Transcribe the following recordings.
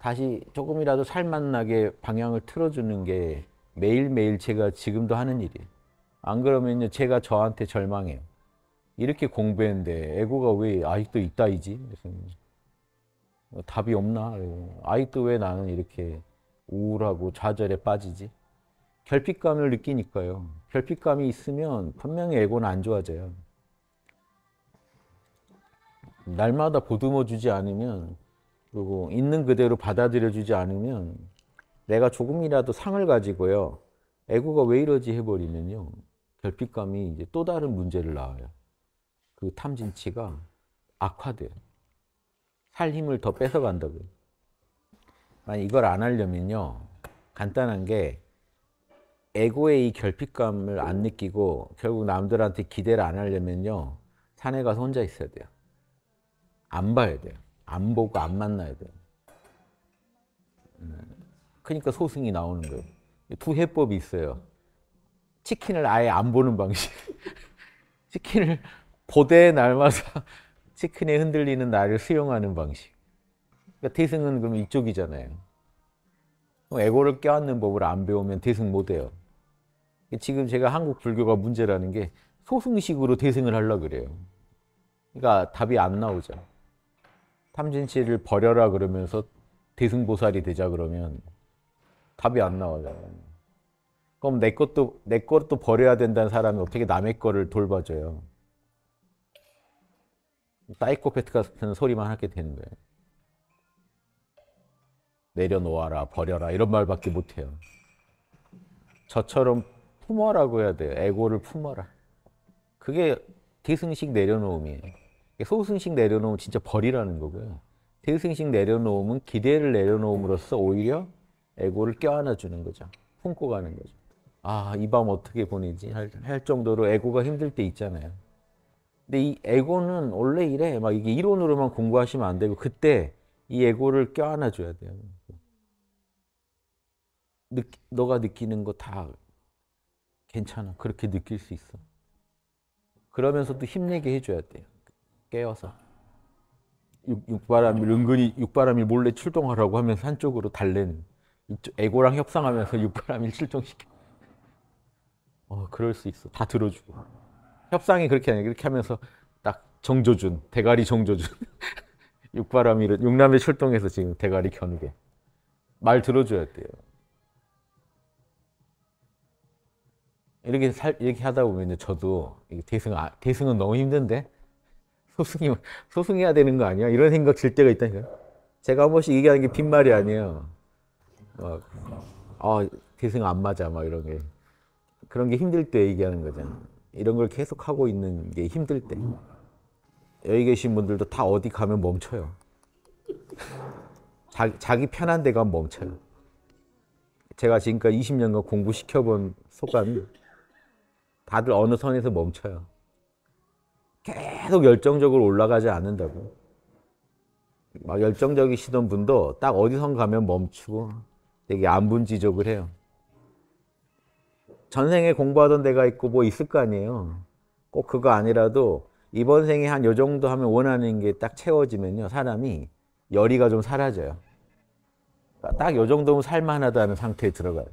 다시 조금이라도 살맛나게 방향을 틀어주는 게 매일매일 제가 지금도 하는 일이에요. 안 그러면요, 제가 저한테 절망해요. 이렇게 공부했는데 애고가 왜 아직도 있다이지? 뭐 답이 없나? 아직도 왜 나는 이렇게 우울하고 좌절에 빠지지? 결핍감을 느끼니까요. 결핍감이 있으면 분명히 애고는 안 좋아져요. 날마다 보듬어 주지 않으면 그리고 있는 그대로 받아들여주지 않으면 내가 조금이라도 상을 가지고요. 에고가 왜 이러지 해버리면요. 결핍감이 이제 또 다른 문제를 낳아요. 그 탐진치가 악화돼요. 살 힘을 더 뺏어간다고요. 만약 이걸 안 하려면요. 간단한 게 에고의 이 결핍감을 안 느끼고 결국 남들한테 기대를 안 하려면요. 산에 가서 혼자 있어야 돼요. 안 봐야 돼요. 안 보고 안 만나야 돼요. 네. 그러니까 소승이 나오는 거예요. 두 해법이 있어요. 치킨을 아예 안 보는 방식. 치킨을 고대 날마다 치킨에 흔들리는 나를 수용하는 방식. 그러니까 태승은 그럼 이쪽이잖아요. 에고를 껴안는 법을 안 배우면 태승 못 해요. 지금 제가 한국 불교가 문제라는 게 소승식으로 태승을 하려 그래요. 그러니까 답이 안 나오죠. 탐진 치를 버려라 그러면서 대승보살이 되자 그러면 답이 안 나와요. 그럼 내 것도 내 것도 버려야 된다는 사람이 어떻게 남의 거를 돌봐줘요? 사이코패트 같은 소리만 하게 되는 거예요. 내려놓아라, 버려라 이런 말밖에 못 해요. 저처럼 품어라고 해야 돼요. 에고를 품어라. 그게 대승식 내려놓음이에요. 소승식 내려놓으면 진짜 벌이라는 거고요. 대승식 내려놓으면 기대를 내려놓음으로써 오히려 에고를 껴안아 주는 거죠. 품고 가는 거죠. 아, 이 밤 어떻게 보내지? 할, 할, 정도로 에고가 힘들 때 있잖아요. 근데 이 에고는 원래 이래. 막 이게 이론으로만 공부하시면 안 되고, 그때 이 에고를 껴안아 줘야 돼요. 느, 너가 느끼는 거 다 괜찮아. 그렇게 느낄 수 있어. 그러면서도 힘내게 해줘야 돼요. 깨어서 육, 바람이 은근히 육바람이 몰래 출동하라고 하면서 한쪽으로 달래는 에고랑 협상하면서 육바람이 출동시켜. 어 그럴 수 있어. 다 들어주고 협상이 그렇게 아니야. 그렇게 하면서 딱 정조준 대가리 정조준 육바람이 육남이 출동해서 지금 대가리 겨누게 말 들어줘야 돼요. 이렇게 살 이렇게 하다 보면 저도 대승 아, 대승은 너무 힘든데 소승이, 소승해야 되는 거 아니야? 이런 생각 질 때가 있다니까요. 제가 한 번씩 얘기하는 게 빈말이 아니에요. 막, 아, 대승 안 맞아. 막 이런 게. 그런 게 힘들 때 얘기하는 거잖아. 이런 걸 계속 하고 있는 게 힘들 때. 여기 계신 분들도 다 어디 가면 멈춰요. 자 자기 편한 데가 멈춰요. 제가 지금까지 20년간 공부시켜본 소감이 다들 어느 선에서 멈춰요. 계속 열정적으로 올라가지 않는다고. 막 열정적이시던 분도 딱 어디선 가면 멈추고 되게 안분 지적을 해요. 전생에 공부하던 데가 있고 뭐 있을 거 아니에요. 꼭 그거 아니라도 이번 생에 한 요 정도 하면 원하는 게 딱 채워지면요. 사람이 열의가 좀 사라져요. 딱 요 정도면 살만하다는 상태에 들어가요.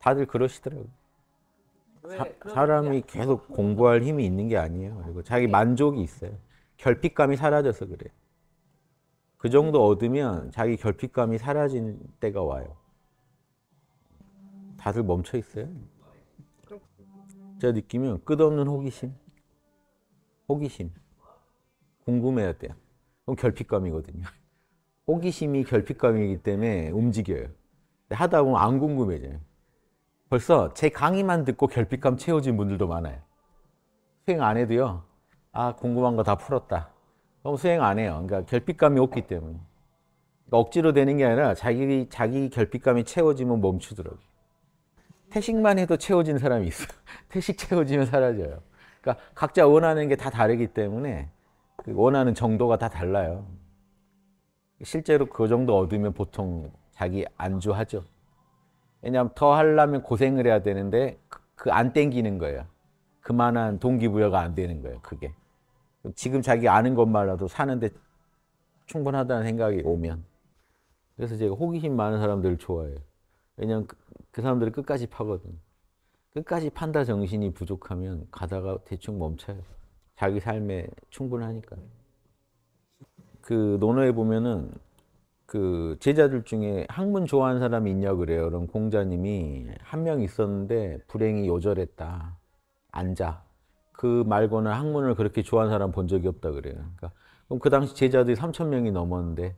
다들 그러시더라고요. 사, 람이 계속 공부할 힘이 있는 게 아니에요. 그리고 자기 예. 만족이 있어요. 결핍감이 사라져서 그래. 그 정도 얻으면 자기 결핍감이 사라진 때가 와요. 다들 멈춰 있어요. 제가 느끼면 끝없는 호기심, 호기심, 궁금해야 돼요. 그럼 결핍감이거든요. 호기심이 결핍감이기 때문에 움직여요. 하다 보면 안 궁금해져요. 벌써 제 강의만 듣고 결핍감 채워진 분들도 많아요. 수행 안 해도요. 아 궁금한 거 다 풀었다. 그럼 수행 안 해요. 그러니까 결핍감이 없기 때문에. 그러니까 억지로 되는 게 아니라 자기 자기 결핍감이 채워지면 멈추더라고요. 태식만 해도 채워진 사람이 있어. 태식 채워지면 사라져요. 그러니까 각자 원하는 게 다 다르기 때문에 그 원하는 정도가 다 달라요. 실제로 그 정도 얻으면 보통 자기 안주하죠. 왜냐하면 더 하려면 고생을 해야 되는데 그안 그, 그 땡기는 거예요. 그만한 동기부여가 안 되는 거예요. 그게. 지금 자기 아는 것만라도 사는데 충분하다는 생각이 오면. 그래서 제가 호기심 많은 사람들을 좋아해요. 왜냐하면 그, 그 사람들을 끝까지 파거든. 끝까지 판다 정신이 부족하면 가다가 대충 멈춰요. 자기 삶에 충분하니까. 그 논어에 보면은 그 제자들 중에 학문 좋아하는 사람이 있냐 그래요. 그럼 공자님이 한 명 있었는데 불행히 요절했다. 앉아. 그 말고는 학문을 그렇게 좋아하는 사람 본 적이 없다 그래요. 그러니까 그럼 그 당시 제자들이 3천 명이 넘었는데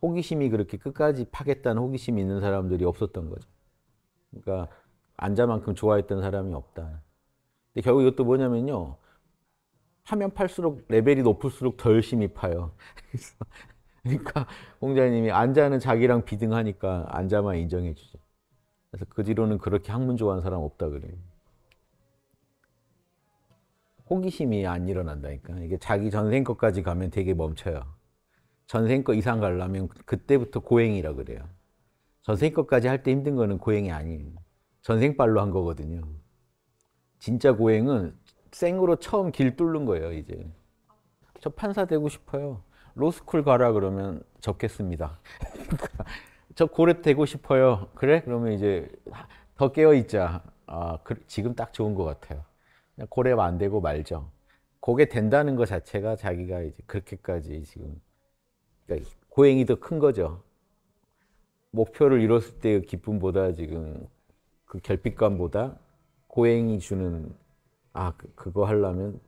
호기심이 그렇게 끝까지 파겠다는 호기심이 있는 사람들이 없었던 거죠. 그러니까 앉아만큼 좋아했던 사람이 없다. 근데 결국 이것도 뭐냐면요. 하면 팔수록 레벨이 높을수록 덜 심히 파요. 그러니까 공자님이 앉아는 자기랑 비등하니까 앉아만 인정해 주죠. 그래서 그 뒤로는 그렇게 학문 좋아하는 사람 없다 그래요. 호기심이 안 일어난다니까. 이게 자기 전생 것까지 가면 되게 멈춰요. 전생 거 이상 가려면 그때부터 고행이라 그래요. 전생 것까지 할 때 힘든 거는 고행이 아니에요. 전생발로 한 거거든요. 진짜 고행은 생으로 처음 길 뚫는 거예요, 이제. 저 판사 되고 싶어요. 로스쿨 가라 그러면 적겠습니다. 저 고렙 되고 싶어요. 그래? 그러면 이제 더 깨어있자. 아, 그, 지금 딱 좋은 것 같아요. 고렙 안 되고 말죠. 그게 된다는 것 자체가 자기가 이제 그렇게까지 지금 그러니까 고행이 더 큰 거죠. 목표를 이뤘을 때의 기쁨보다 지금 그 결핍감보다 고행이 주는 아 그, 그거 하려면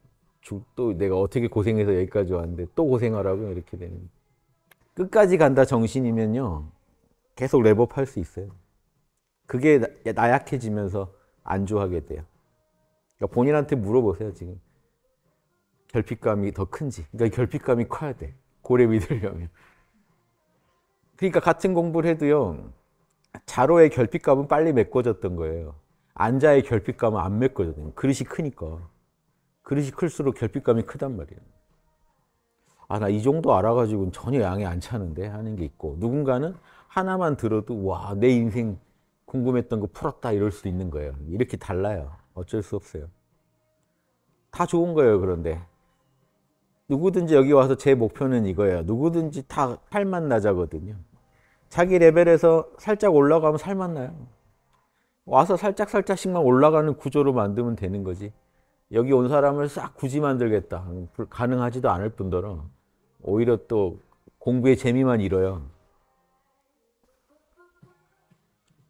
또 내가 어떻게 고생해서 여기까지 왔는데 또 고생하라고 이렇게 되는 끝까지 간다 정신이면요 계속 랩업할 수 있어요 그게 나약해지면서 안 좋아하게 돼요 그러니까 본인한테 물어보세요 지금 결핍감이 더 큰지 그러니까 결핍감이 커야 돼 고래 믿으려면 그러니까 같은 공부를 해도요 자로의 결핍감은 빨리 메꿔졌던 거예요 앉아의 결핍감은 안 메꿔졌던 거예요 그릇이 크니까 그릇이 클수록 결핍감이 크단 말이에요. 아, 나 이 정도 알아가지고는 전혀 양이 안 차는데 하는 게 있고, 누군가는 하나만 들어도, 와, 내 인생 궁금했던 거 풀었다 이럴 수도 있는 거예요. 이렇게 달라요. 어쩔 수 없어요. 다 좋은 거예요, 그런데. 누구든지 여기 와서 제 목표는 이거예요. 누구든지 다 살만 나자거든요. 자기 레벨에서 살짝 올라가면 살만 나요. 와서 살짝살짝씩만 올라가는 구조로 만들면 되는 거지. 여기 온 사람을 싹 굳이 만들겠다. 가능하지도 않을 뿐더러 오히려 또 공부의 재미만 잃어요.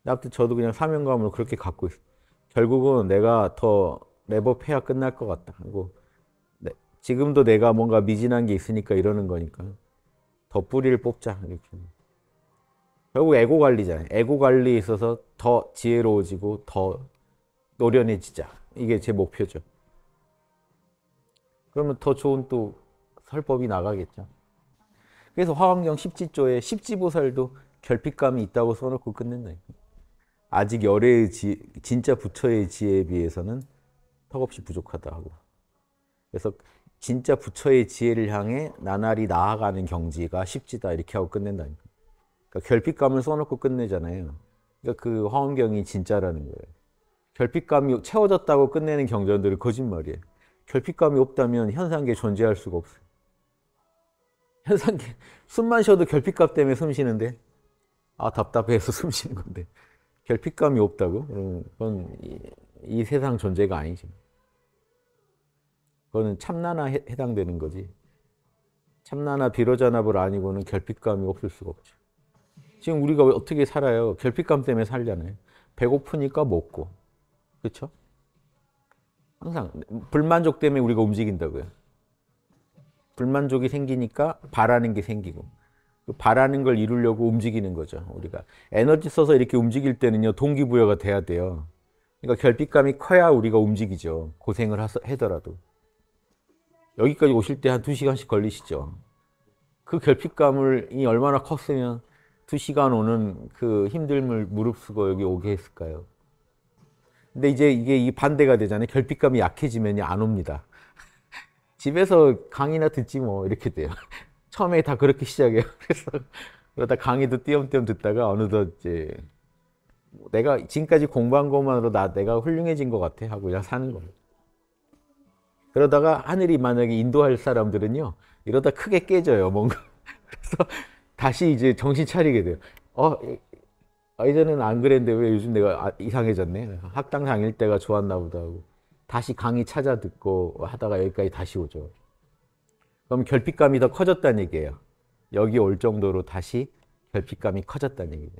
아무 저도 그냥 사명감으 그렇게 갖고 있어. 결국은 내가 더 랩업해야 끝날 것 같다. 그고 네, 지금도 내가 뭔가 미진한 게 있으니까 이러는 거니까 더 뿌리를 뽑자 이렇게. 결국 에고 관리잖아요. 에고 관리에 있어서 더 지혜로워지고 더 노련해지자. 이게 제 목표죠. 그러면 더 좋은 또 설법이 나가겠죠. 그래서 화왕경 십지조에 십지보살도 결핍감이 있다고 써놓고 끝낸다. 아직 열의 지, 진짜 부처의 지혜에 비해서는 턱없이 부족하다 하고. 그래서 진짜 부처의 지혜를 향해 나날이 나아가는 경지가 쉽지다 이렇게 하고 끝낸다 그러니까 결핍감을 써놓고 끝내잖아요. 그러니까 그 화엄경이 진짜라는 거예요. 결핍감이 채워졌다고 끝내는 경전들은 거짓말이에요. 결핍감이 없다면 현상계 존재할 수가 없어요. 현상계 숨만 쉬어도 결핍감 때문에 숨 쉬는데 아 답답해서 숨 쉬는 건데 결핍감이 없다고? 그건 이, 이 세상 존재가 아니지. 그거는 참나나 해, 당되는 거지. 참나나 비로자나불 아니고는 결핍감이 없을 수가 없죠. 지금 우리가 어떻게 살아요? 결핍감 때문에 살잖아요. 배고프니까 먹고, 그렇죠? 항상 불만족 때문에 우리가 움직인다고요. 불만족이 생기니까 바라는 게 생기고 그 바라는 걸 이루려고 움직이는 거죠. 우리가 에너지 써서 이렇게 움직일 때는요 동기부여가 돼야 돼요. 그러니까 결핍감이 커야 우리가 움직이죠. 고생을 하더라도 여기까지 오실 때 한 두 시간씩 걸리시죠. 그 결핍감이 얼마나 컸으면 두 시간 오는 그 힘듦을 무릅쓰고 여기 오게 했을까요? 근데 이제 이게 이 반대가 되잖아요. 결핍감이 약해지면 안 옵니다. 집에서 강의나 듣지 뭐 이렇게 돼요. 처음에 다 그렇게 시작해요. 그래서 그러다 강의도 띄엄띄엄 듣다가 어느덧 이제 뭐 내가 지금까지 공부한 것만으로 나 내가 훌륭해진 것 같아 하고 그냥 사는 겁니다. 그러다가 하늘이 만약에 인도할 사람들은요 이러다 크게 깨져요 뭔가 그래서 다시 이제 정신 차리게 돼요. 어 아, 이제는안 그랬는데 왜 요즘 내가 아, 이상해졌네. 학당 다닐 때가 좋았나 보다 하고 다시 강의 찾아 듣고 하다가 여기까지 다시 오죠. 그럼 결핍감이 더 커졌다는 얘기예요. 여기 올 정도로 다시 결핍감이 커졌다는 얘기예요.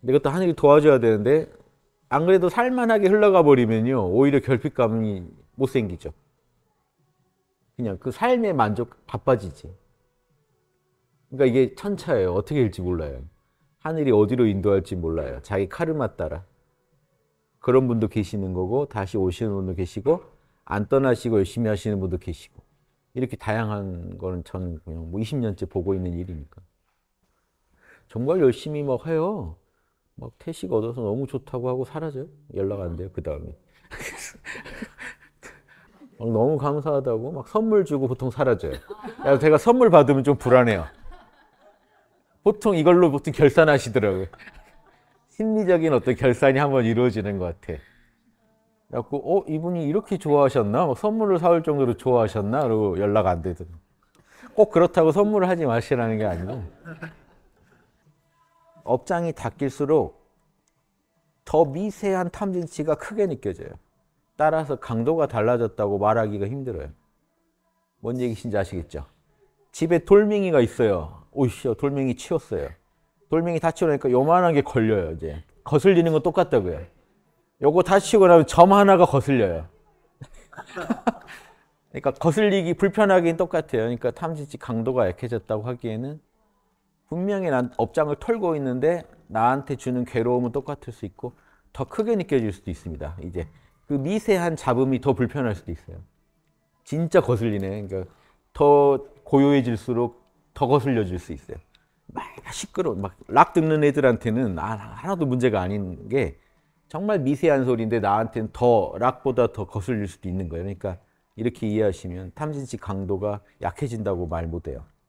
근데 그것도 하늘이 도와줘야 되는데 안 그래도 살만하게 흘러가 버리면요. 오히려 결핍감이 못 생기죠. 그냥 그 삶의 만족 바빠지지. 그러니까 이게 천차예요. 어떻게 될지 몰라요. 하늘이 어디로 인도할지 몰라요. 자기 카르마 따라. 그런 분도 계시는 거고 다시 오시는 분도 계시고 안 떠나시고 열심히 하시는 분도 계시고 이렇게 다양한 거는 저는 그냥 뭐 20년째 보고 있는 일이니까 정말 열심히 막 해요. 막 태식 얻어서 너무 좋다고 하고 사라져요. 연락 안 돼요. 그 다음에 너무 감사하다고 막 선물 주고 보통 사라져요. 야, 제가 선물 받으면 좀 불안해요. 보통 이걸로 보통 결산하시더라고요. 심리적인 어떤 결산이 한번 이루어지는 것 같아. 그래갖고, 어, 이분이 이렇게 좋아하셨나? 막 선물을 사올 정도로 좋아하셨나? 그러고 연락 안되더라꼭 그렇다고 선물을 하지 마시라는 게 아니고. 업장이 닦일수록 더 미세한 탐진치가 크게 느껴져요. 따라서 강도가 달라졌다고 말하기가 힘들어요. 뭔 얘기신지 아시겠죠? 집에 돌멩이가 있어요. 오이씨 어, 돌멩이 치웠어요. 돌멩이 다 치우니까 요만한 게 걸려요 이제. 거슬리는 건 똑같다고요. 요거 다치고 나면 점 하나가 거슬려요. 그러니까 거슬리기 불편하긴 똑같아요. 그러니까 탐지치 강도가 약해졌다고 하기에는 분명히 난 업장을 털고 있는데 나한테 주는 괴로움은 똑같을 수 있고 더 크게 느껴질 수도 있습니다. 이제 그 미세한 잡음이 더 불편할 수도 있어요. 진짜 거슬리네. 그러니까 더 고요해질수록 더 거슬려 질수 있어요. 막 시끄러 막락 듣는 애들한테는 아, 하나도 문제가 아닌 게 정말 미세한 소리인데 나한테는 더 락보다 더 거슬릴 수도 있는 거예요. 그러니까 이렇게 이해하시면 탐진치 강도가 약해진다고 말 못해요.